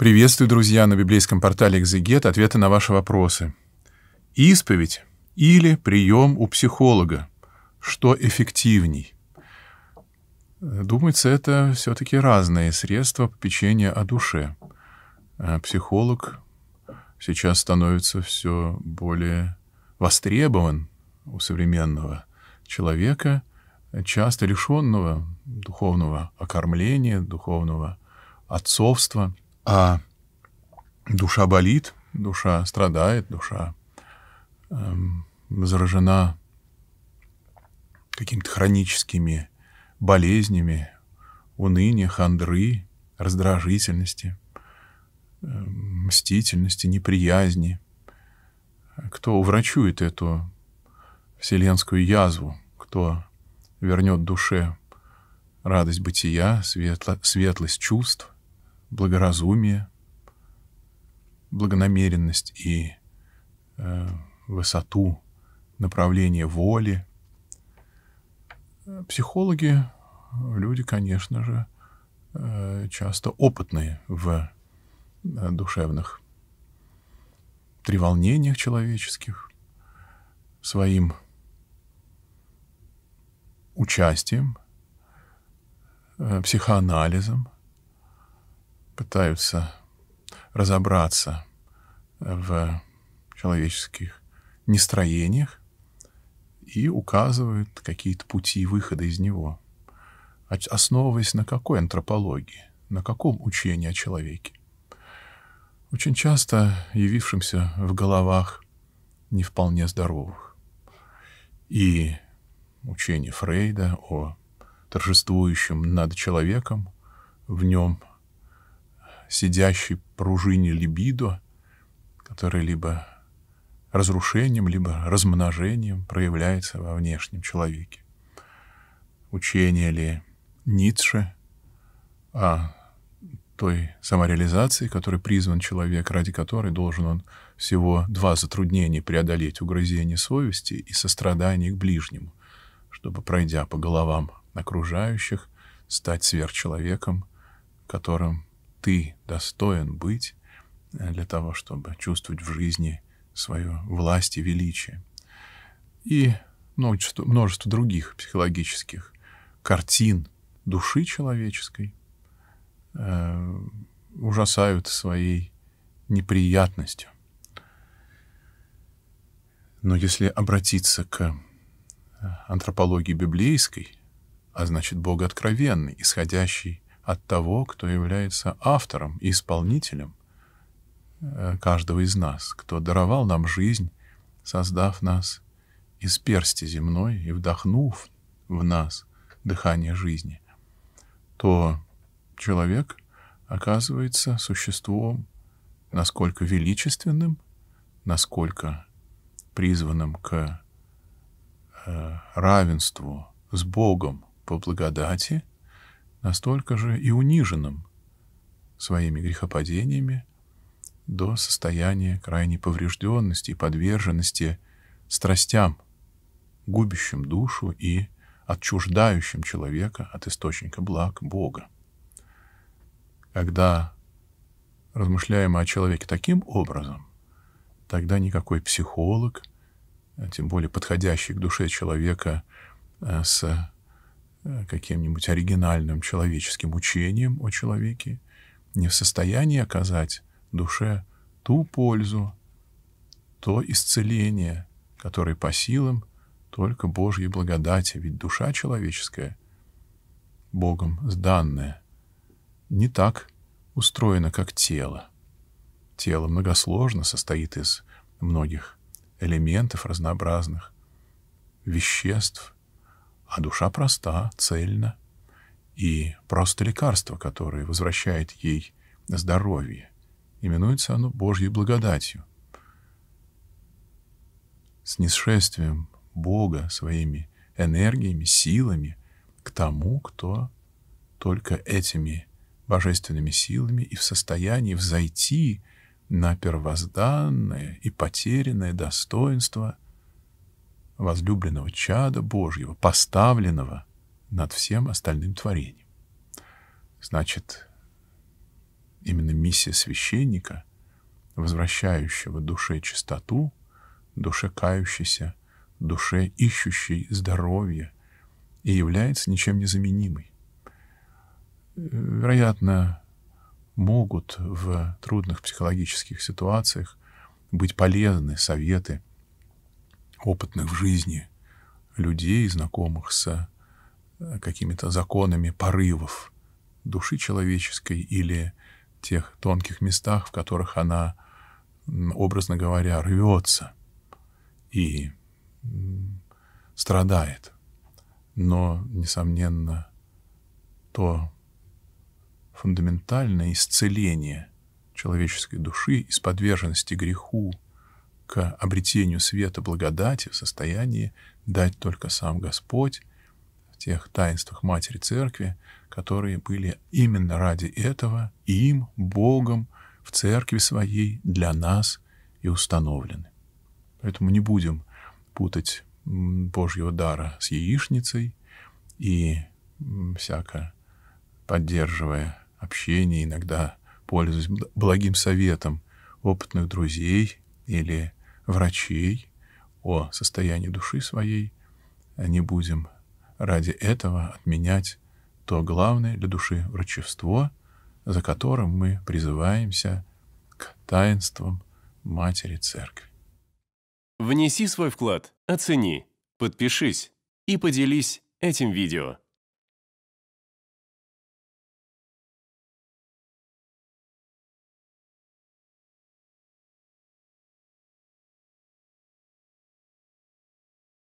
Приветствую, друзья, на библейском портале «Экзегет» ответы на ваши вопросы. Исповедь или прием у психолога. Что эффективней? Думается, это все-таки разные средства попечения о душе. А психолог сейчас становится все более востребован у современного человека, часто лишенного духовного окормления, духовного отцовства – а душа болит, душа страдает, душа эм, заражена какими-то хроническими болезнями, уныния, хандры, раздражительности, эм, мстительности, неприязни. Кто уврачует эту вселенскую язву, кто вернет душе радость бытия, светло, светлость чувств, благоразумие, благонамеренность и э, высоту направления воли. Психологи, люди, конечно же, э, часто опытные в э, душевных треволнениях человеческих, своим участием, э, психоанализом – пытаются разобраться в человеческих нестроениях и указывают какие-то пути выхода из него, основываясь на какой антропологии, на каком учении о человеке. Очень часто явившимся в головах не вполне здоровых. И учение Фрейда о торжествующем над человеком, в нем сидящей пружине либидо, которая либо разрушением, либо размножением проявляется во внешнем человеке. Учение ли Ницше о той самореализации, которой призван человек, ради которой должен он всего два затруднения преодолеть — угрызение совести и сострадание к ближнему, чтобы, пройдя по головам окружающих, стать сверхчеловеком, которым ты достоин быть э, для того, чтобы чувствовать в жизни свою власть и величие. И множество, множество других психологических картин души человеческой э, ужасают своей неприятностью. Но если обратиться к э, антропологии библейской, а значит Бога откровенной, исходящей от того, кто является автором и исполнителем э, каждого из нас, кто даровал нам жизнь, создав нас из персти земной и вдохнув в нас дыхание жизни, то человек оказывается существом насколько величественным, насколько призванным к э, равенству с Богом по благодати, настолько же и униженным своими грехопадениями до состояния крайней поврежденности и подверженности страстям, губящим душу и отчуждающим человека от источника благ Бога. Когда размышляем о человеке таким образом, тогда никакой психолог, а тем более подходящий к душе человека э, с Э, каким-нибудь оригинальным человеческим учением о человеке, не в состоянии оказать душе ту пользу, то исцеление, которое по силам только Божьей благодати, ведь душа человеческая, Богом сданная, не так устроена, как тело. Тело многосложно состоит из многих элементов разнообразных, веществ – а душа проста, цельна, и просто лекарство, которое возвращает ей здоровье. Именуется оно Божьей благодатью. С нисшествием Бога своими энергиями, силами к тому, кто только этими божественными силами и в состоянии взойти на первозданное и потерянное достоинство – возлюбленного чада Божьего, поставленного над всем остальным творением. Значит, именно миссия священника, возвращающего душе чистоту, душе кающейся, душе ищущей здоровья, и является ничем незаменимой. Вероятно, могут в трудных психологических ситуациях быть полезны советы – опытных в жизни людей, знакомых с э, какими-то законами порывов души человеческой или тех тонких местах, в которых она, образно говоря, рвется и страдает. Но, несомненно, то фундаментальное исцеление человеческой души из подверженности греху, к обретению света благодати в состоянии дать только сам Господь в тех таинствах Матери Церкви, которые были именно ради этого им, Богом, в Церкви своей для нас и установлены. Поэтому не будем путать Божьего дара с яичницей и всяко поддерживая общение, иногда пользуясь благим советом опытных друзей или врачей о состоянии души своей, а не будем ради этого отменять то главное для души врачевство, за которым мы призываемся к таинствам Матери Церкви. Внеси свой вклад, оцени, подпишись и поделись этим видео.